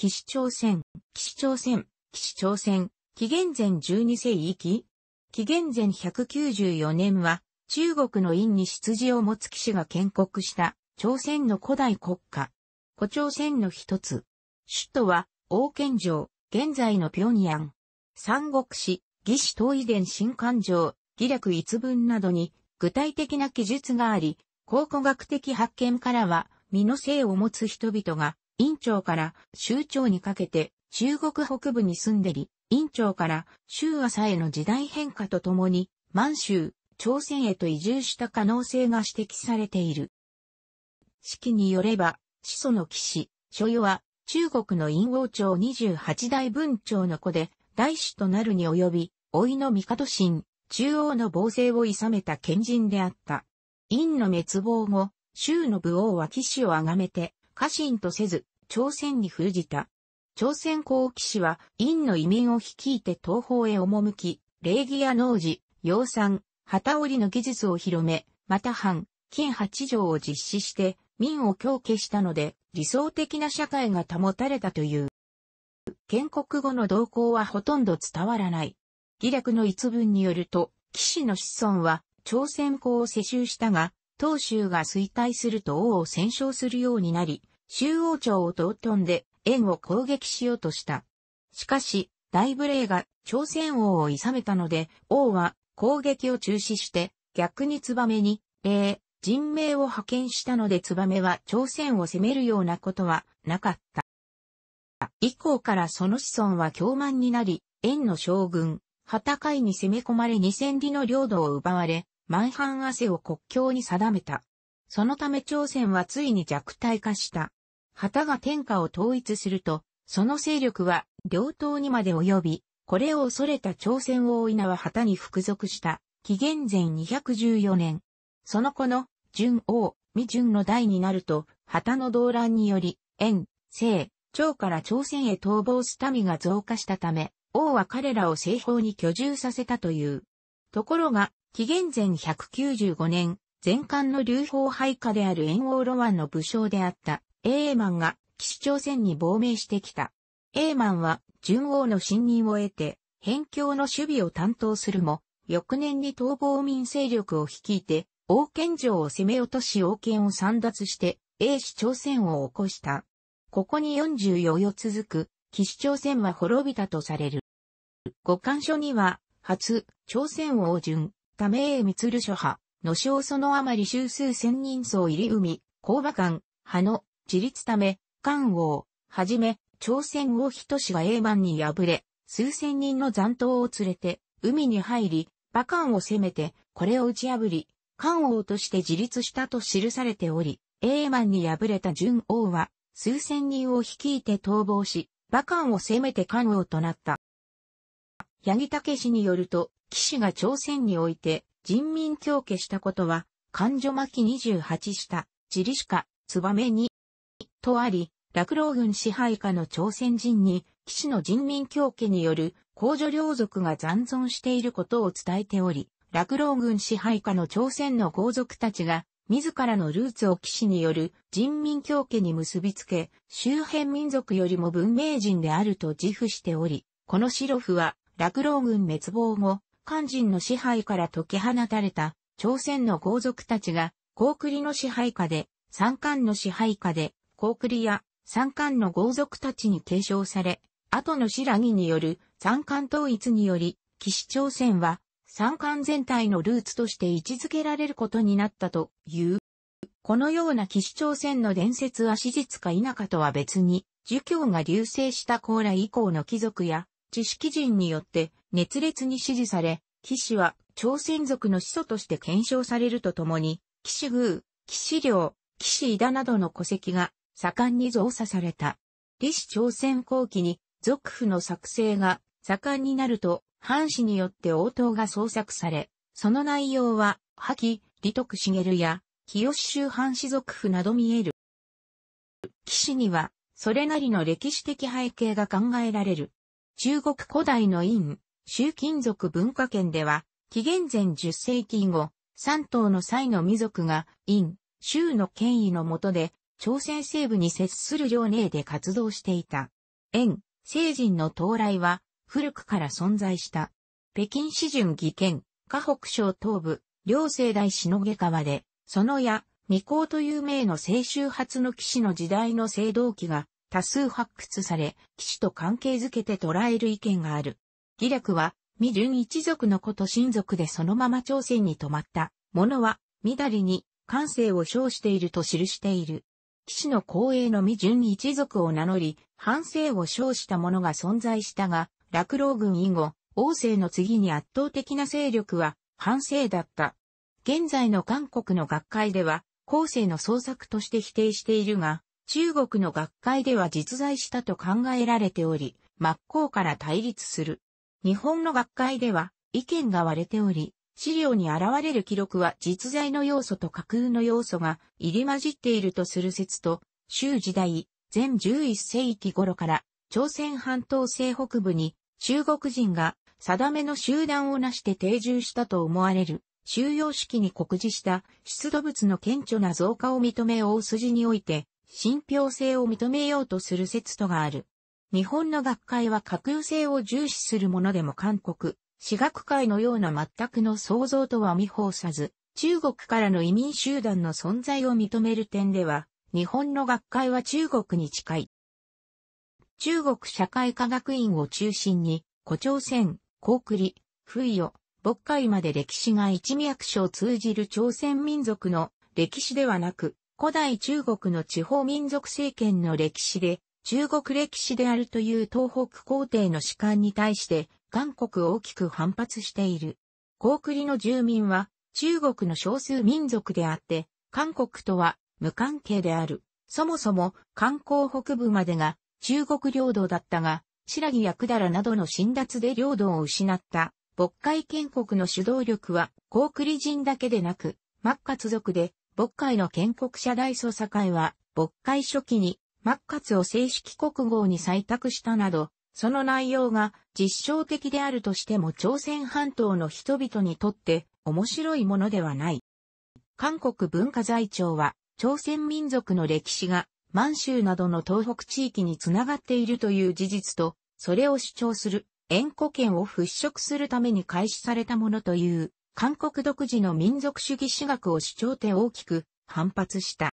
騎士朝鮮、騎士朝鮮、騎士朝鮮、紀元前12世紀紀元前194年は、中国の院に出自を持つ騎士が建国した、朝鮮の古代国家。古朝鮮の一つ。首都は、王建城、現在の平壌。三国志、魏志東夷伝新漢城、儀略一文などに、具体的な記述があり、考古学的発見からは、身の性を持つ人々が、院長から州長にかけて中国北部に住んでり、院長から州朝への時代変化とともに満州、朝鮮へと移住した可能性が指摘されている。式によれば、始祖の騎士、所与は中国の陰王朝28代文朝の子で、大師となるに及び、老いの帝神、中央の暴政を諌めた賢人であった。陰の滅亡後、州の武王は騎士をがめて、家臣とせず、朝鮮に封じた。朝鮮後期氏は、院の移民を率いて東方へ赴き、礼儀や農事、養蚕、旗織りの技術を広め、また藩、金八条を実施して、民を強化したので、理想的な社会が保たれたという。建国後の動向はほとんど伝わらない。義略の一文によると、騎士の子孫は朝鮮公を世襲したが、当州が衰退すると王を戦勝するようになり、周王朝を尊んで、縁を攻撃しようとした。しかし、大武霊が朝鮮王を諌めたので、王は攻撃を中止して、逆にツバメに、霊、人命を派遣したのでツバメは朝鮮を攻めるようなことはなかった。以降からその子孫は凶慢になり、縁の将軍、戦いに攻め込まれ二千里の領土を奪われ、万半汗を国境に定めた。そのため朝鮮はついに弱体化した。旗が天下を統一すると、その勢力は両党にまで及び、これを恐れた朝鮮王稲は旗に服属した、紀元前214年。その後の、純王、未純の代になると、旗の動乱により、遠、西、朝から朝鮮へ逃亡す民が増加したため、王は彼らを西方に居住させたという。ところが、紀元前195年、前漢の流行配下である炎王ロワンの武将であった、エーマンが騎士朝鮮に亡命してきた。エーマンは順王の信任を得て、辺境の守備を担当するも、翌年に逃亡民勢力を率いて、王権城を攻め落とし王権を散奪して、英氏朝鮮を起こした。ここに44夜続く、騎士朝鮮は滅びたとされる。五巻書には、初、朝鮮王順、ためえみつる諸派、の将そのあまり周数千人層入り海、工場官、派の、自立ため、関王、はじめ、朝鮮王人氏が英満に敗れ、数千人の残党を連れて、海に入り、馬漢を攻めて、これを打ち破り、漢王として自立したと記されており、英満に敗れた純王は、数千人を率いて逃亡し、馬漢を攻めて漢王となった。八木武氏によると、騎士が朝鮮において人民協化したことは、漢女巻き28下、た、自利しか、めにとあり、落老軍支配下の朝鮮人に、騎士の人民協家による公助領族が残存していることを伝えており、落老軍支配下の朝鮮の豪族たちが、自らのルーツを騎士による人民協家に結びつけ、周辺民族よりも文明人であると自負しており、この白フは、落老軍滅亡後、漢人の支配から解き放たれた朝鮮の豪族たちが、高栗の支配下で、三冠の支配下で、高栗や三冠の豪族たちに継承され、後の新羅による三冠統一により、岸朝鮮は三冠全体のルーツとして位置づけられることになったという。このような岸朝鮮の伝説は史実か否かとは別に、儒教が流星した高麗以降の貴族や知識人によって熱烈に支持され、騎士は朝鮮族の始祖として検証されるとともに、騎士宮、騎士領、騎士井田などの戸籍が盛んに増作された。李氏朝鮮後期に、俗府の作成が盛んになると、藩士によって応答が創作され、その内容は、破棄、李徳茂や、清州藩士族府など見える。騎士には、それなりの歴史的背景が考えられる。中国古代の陰、習金属文化圏では、紀元前10世紀後、三島の際の民族が陰、州の権威の下で朝鮮西部に接する両姉で活動していた。縁、聖人の到来は、古くから存在した。北京市巡義県、河北省東部、両西大しのげ川で、そのや、未公という名の青州発の騎士の時代の青銅器が多数発掘され、騎士と関係づけて捉える意見がある。義略は、未順一族の子と親族でそのまま朝鮮に泊まった、ものは、緑りに、感性を称していると記している。士の後衛の未順一族を名乗り、反省を称した者が存在したが、落老軍以後、王政の次に圧倒的な勢力は、反省だった。現在の韓国の学会では、後世の創作として否定しているが、中国の学会では実在したと考えられており、真っ向から対立する。日本の学会では意見が割れており、資料に現れる記録は実在の要素と架空の要素が入り混じっているとする説と、周時代、全11世紀頃から朝鮮半島西北部に中国人が定めの集団をなして定住したと思われる収容式に告示した出土物の顕著な増加を認め大筋において信憑性を認めようとする説とがある。日本の学会は架空性を重視するものでも韓国、私学会のような全くの想像とは見放さず、中国からの移民集団の存在を認める点では、日本の学会は中国に近い。中国社会科学院を中心に、古朝鮮、高栗、冬を、渤海まで歴史が一脈所通じる朝鮮民族の歴史ではなく、古代中国の地方民族政権の歴史で、中国歴史であるという東北皇帝の史観に対して、韓国を大きく反発している。高栗の住民は中国の少数民族であって、韓国とは無関係である。そもそも韓国北部までが中国領土だったが、白木や百済などの侵奪で領土を失った、渤海建国の主導力は、高栗人だけでなく、マッカツ族で、渤海の建国者大捜査会は、渤海初期に、マッカツを正式国号に採択したなど、その内容が実証的であるとしても朝鮮半島の人々にとって面白いものではない。韓国文化財庁は朝鮮民族の歴史が満州などの東北地域につながっているという事実と、それを主張する縁故権を払拭するために開始されたものという、韓国独自の民族主義史学を主張て大きく反発した。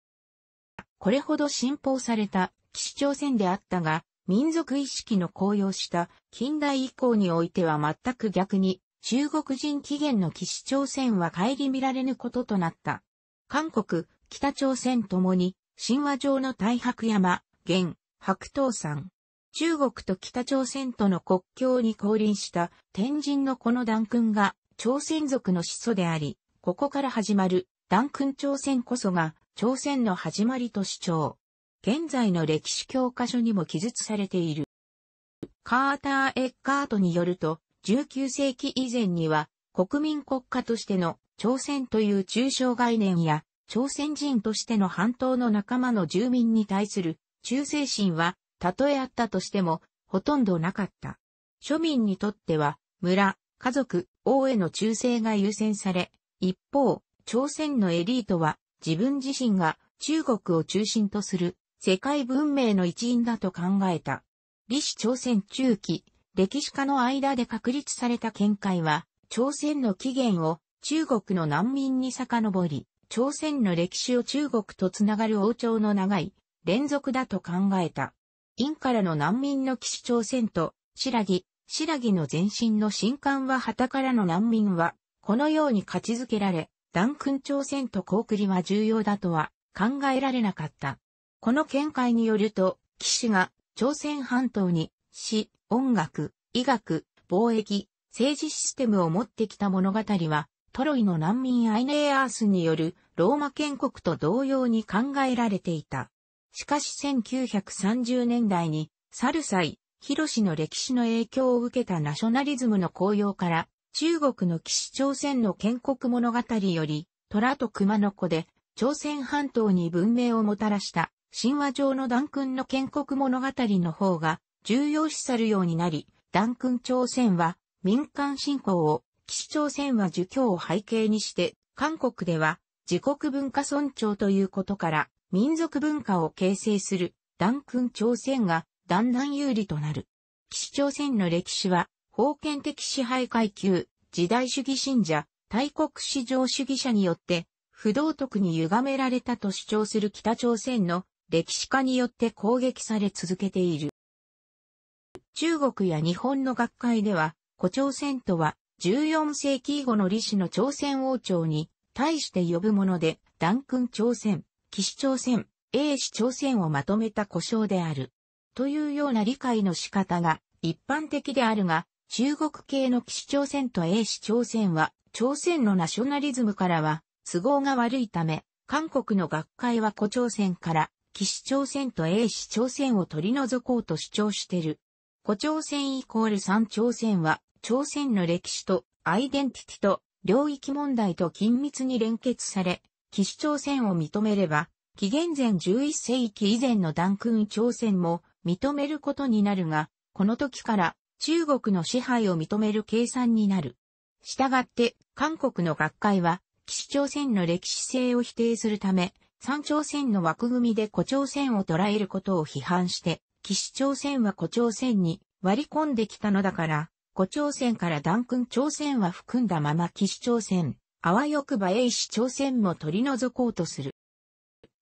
これほど信奉された、岸朝鮮であったが、民族意識の高揚した近代以降においては全く逆に、中国人起源の騎士朝鮮は帰り見られぬこととなった。韓国、北朝鮮ともに、神話上の大白山、現、白頭山。中国と北朝鮮との国境に降臨した天神のこの段君が朝鮮族の始祖であり、ここから始まる段君朝鮮こそが朝鮮の始まりと主張。現在の歴史教科書にも記述されている。カーター・エッカートによると、19世紀以前には、国民国家としての朝鮮という抽象概念や、朝鮮人としての半島の仲間の住民に対する忠誠心は、たとえあったとしても、ほとんどなかった。庶民にとっては、村、家族、王への忠誠が優先され、一方、朝鮮のエリートは、自分自身が中国を中心とする世界文明の一員だと考えた。李氏朝鮮中期、歴史家の間で確立された見解は、朝鮮の起源を中国の難民に遡り、朝鮮の歴史を中国とつながる王朝の長い連続だと考えた。陰からの難民の騎士朝鮮と、白木、白木の前身の新刊は旗からの難民は、このように勝ち付けられ、断君朝鮮と高栗は重要だとは考えられなかった。この見解によると、騎士が朝鮮半島に詩、音楽、医学、貿易、政治システムを持ってきた物語は、トロイの難民アイネーアースによるローマ建国と同様に考えられていた。しかし1930年代に、サルサイ、ヒロシの歴史の影響を受けたナショナリズムの高揚から、中国の騎士朝鮮の建国物語より、虎と熊の子で、朝鮮半島に文明をもたらした神話上の弾君の建国物語の方が重要視されるようになり、弾君朝鮮は民間信仰を、岸朝鮮は儒教を背景にして、韓国では自国文化尊重ということから民族文化を形成する弾君朝鮮がだんだん有利となる。岸朝鮮の歴史は、封建的支配階級、時代主義信者、大国至上主義者によって、不道徳に歪められたと主張する北朝鮮の歴史家によって攻撃され続けている。中国や日本の学会では、胡朝鮮とは14世紀以後の李氏の朝鮮王朝に対して呼ぶもので、断君朝鮮、岸朝鮮、英氏朝鮮をまとめた故障である。というような理解の仕方が一般的であるが、中国系の岸朝鮮と英氏朝鮮は、朝鮮のナショナリズムからは都合が悪いため、韓国の学会は古朝鮮から岸朝鮮と A 氏朝鮮を取り除こうと主張してる。古朝鮮イコール三朝鮮は、朝鮮の歴史とアイデンティティと領域問題と緊密に連結され、岸朝鮮を認めれば、紀元前11世紀以前のダンクン朝鮮も認めることになるが、この時から中国の支配を認める計算になる。したがって、韓国の学会は、岸朝鮮の歴史性を否定するため、山頂線の枠組みで古朝鮮を捉えることを批判して、岸朝鮮は古朝鮮に割り込んできたのだから、古朝鮮から断君朝鮮は含んだまま岸朝鮮、あわよくば英子朝鮮も取り除こうとする。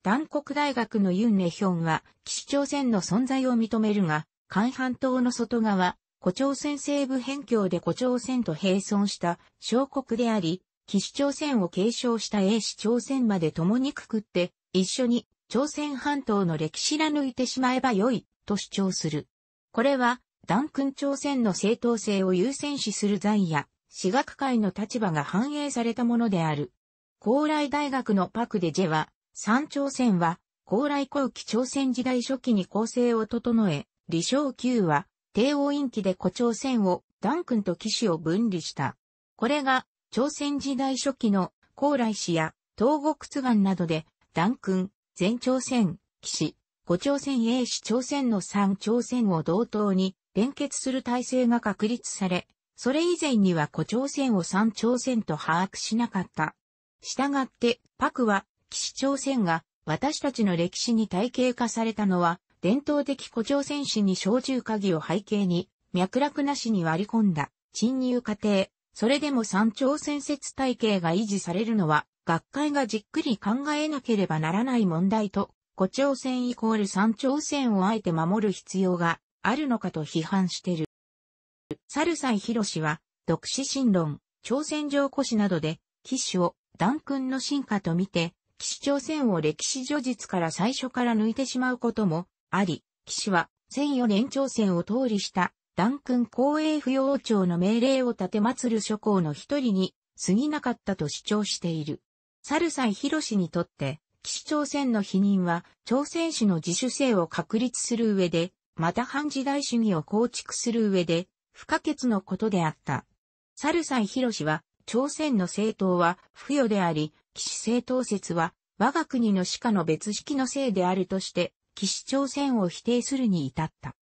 断国大学のユン・ネヒョンは、岸朝鮮の存在を認めるが、韓半島の外側、古朝鮮西部辺境で古朝鮮と並存した小国であり、岸朝鮮を継承した英氏朝鮮まで共にくくって、一緒に朝鮮半島の歴史ら抜いてしまえばよい、と主張する。これは、ダン君朝鮮の正当性を優先視する財や、私学会の立場が反映されたものである。高麗大学のパクデジェは、三朝鮮は、高麗後期朝鮮時代初期に構成を整え、李承久は、帝王院期で古朝鮮を、ダン君と騎士を分離した。これが、朝鮮時代初期の高麗氏や東国津岩などで、断君、全朝鮮、騎士、五朝鮮英氏朝鮮の三朝鮮を同等に連結する体制が確立され、それ以前には古朝鮮を三朝鮮と把握しなかった。したがって、パクは、騎士朝鮮が私たちの歴史に体系化されたのは、伝統的古朝鮮史に小中鍵を背景に、脈絡なしに割り込んだ、沈入過程、それでも山頂戦説体系が維持されるのは、学会がじっくり考えなければならない問題と、五朝戦イコール山頂戦をあえて守る必要があるのかと批判してる。サルサイヒロシは、独死神論、朝鮮上古史などで、騎士を弾君の進化と見て、騎士朝鮮を歴史叙述から最初から抜いてしまうこともあり、騎士は、千四年朝鮮を通りしたダン公営不要庁の命令を立て祭る諸侯の一人に過ぎなかったと主張している。サルサイヒロにとって、岸朝鮮の否認は朝鮮氏の自主性を確立する上で、また反時代主義を構築する上で、不可欠のことであった。サルサイヒロは、朝鮮の政党は不与であり、岸政党説は我が国の歯科の別式のせいであるとして、岸朝鮮を否定するに至った。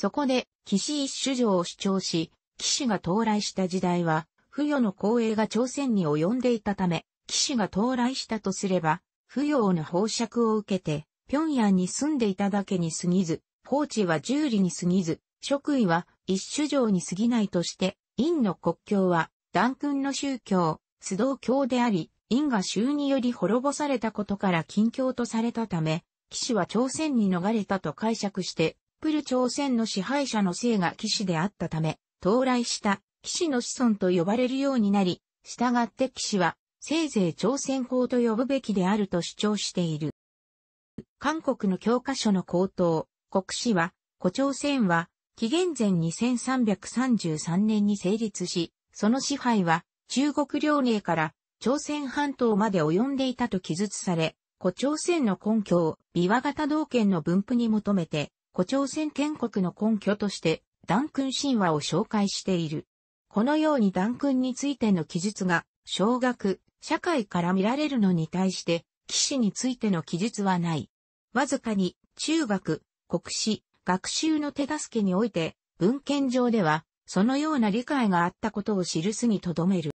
そこで、騎士一首上を主張し、騎士が到来した時代は、不与の光栄が朝鮮に及んでいたため、騎士が到来したとすれば、不与の宝釈を受けて、平壌に住んでいただけに過ぎず、放置は十里に過ぎず、職位は一首上に過ぎないとして、陰の国境は、断君の宗教、須藤教であり、陰が衆により滅ぼされたことから近況とされたため、騎士は朝鮮に逃れたと解釈して、プル朝鮮の支配者の姓が騎士であったため、到来した騎士の子孫と呼ばれるようになり、従って騎士は、せいぜい朝鮮法と呼ぶべきであると主張している。韓国の教科書の高等、国史は、古朝鮮は、紀元前2333年に成立し、その支配は、中国領内から朝鮮半島まで及んでいたと記述され、古朝鮮の根拠を、琵琶型道県の分布に求めて、古朝鮮建国の根拠として、ダン君神話を紹介している。このようにダン君についての記述が、小学、社会から見られるのに対して、騎士についての記述はない。わずかに、中学、国史、学習の手助けにおいて、文献上では、そのような理解があったことを記すにとどめる。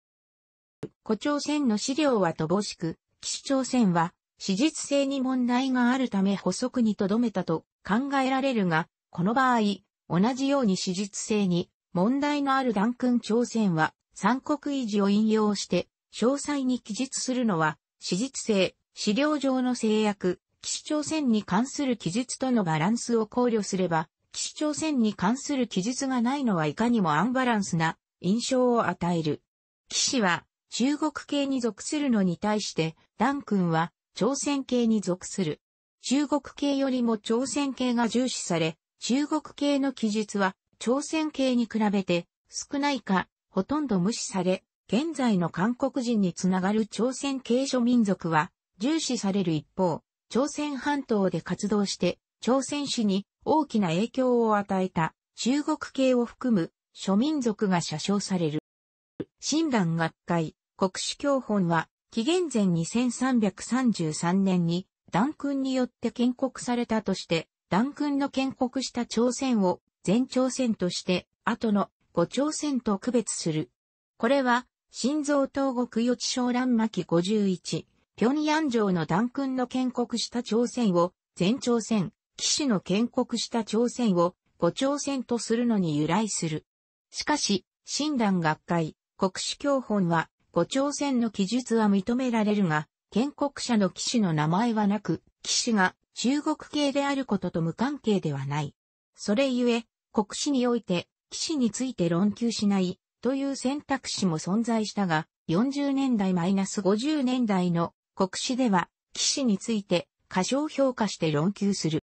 古朝鮮の資料は乏しく、騎士朝鮮は、史実性に問題があるため補足にとどめたと考えられるが、この場合、同じように史実性に問題のある弾君朝鮮は三国維持を引用して詳細に記述するのは史実性、資料上の制約、騎士朝鮮に関する記述とのバランスを考慮すれば、騎士朝鮮に関する記述がないのはいかにもアンバランスな印象を与える。騎士は中国系に属するのに対して、ダン君は朝鮮系に属する。中国系よりも朝鮮系が重視され、中国系の記述は朝鮮系に比べて少ないかほとんど無視され、現在の韓国人につながる朝鮮系諸民族は重視される一方、朝鮮半島で活動して朝鮮史に大きな影響を与えた中国系を含む諸民族が写称される。親鸞学会国史教本は紀元前2333年に団君によって建国されたとして、団君の建国した朝鮮を全朝鮮として、後の五朝鮮と区別する。これは、新造東国予知小乱巻51、平壌城の団君の建国した朝鮮を、全朝鮮、騎士の建国した朝鮮を、五朝鮮とするのに由来する。しかし、親鸞学会、国史教本は、五朝鮮の記述は認められるが、建国者の騎士の名前はなく、騎士が中国系であることと無関係ではない。それゆえ、国史において、騎士について論求しないという選択肢も存在したが、40年代マイナス50年代の国史では、騎士について過小評価して論求する。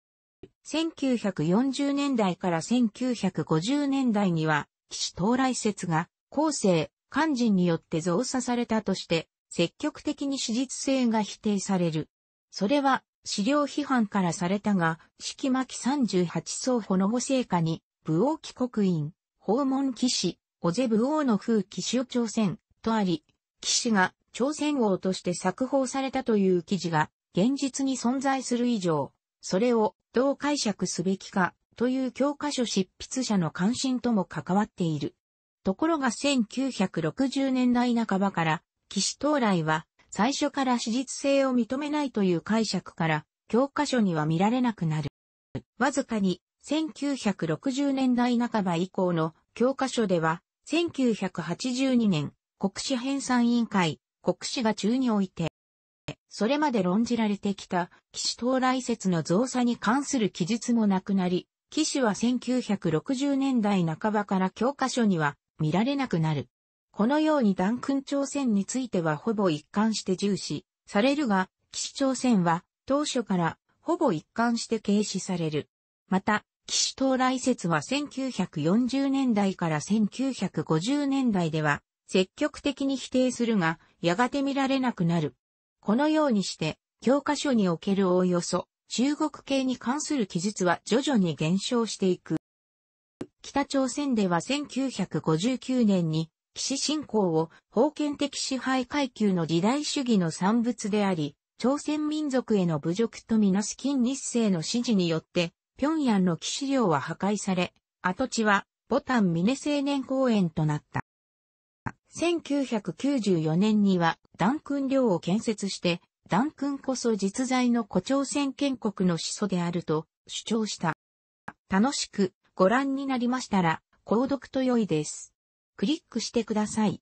1940年代から1950年代には、騎士到来説が、後世、漢人によって増作されたとして、積極的に史実性が否定される。それは、資料批判からされたが、四季巻38層保の保成下に、武王貴国院、訪問騎士、小瀬武王の風騎士を朝鮮、とあり、騎士が朝鮮王として作法されたという記事が、現実に存在する以上、それをどう解釈すべきか、という教科書執筆者の関心とも関わっている。ところが1960年代半ばから騎士到来は、最初から史実性を認めないという解釈から、教科書には見られなくなる。わずかに、1960年代半ば以降の教科書では、1982年、国史編纂委員会、国史が中において、それまで論じられてきた、騎士到来説の増差に関する記述もなくなり、騎士は1960年代半ばから教科書には見られなくなる。このようにダンクン朝鮮についてはほぼ一貫して重視されるが、岸朝鮮は当初からほぼ一貫して軽視される。また、岸到来説は1940年代から1950年代では積極的に否定するが、やがて見られなくなる。このようにして、教科書におけるおおよそ、中国系に関する記述は徐々に減少していく。北朝鮮では1959年に騎士信仰を封建的支配階級の時代主義の産物であり、朝鮮民族への侮辱とみなす金日成の指示によって、平壌の騎士領は破壊され、跡地は、ボタン峰青年公園となった。1994年には、ダンクン領を建設して、ダンクンこそ実在の古朝鮮建国の始祖であると主張した。楽しくご覧になりましたら、購読と良いです。クリックしてください。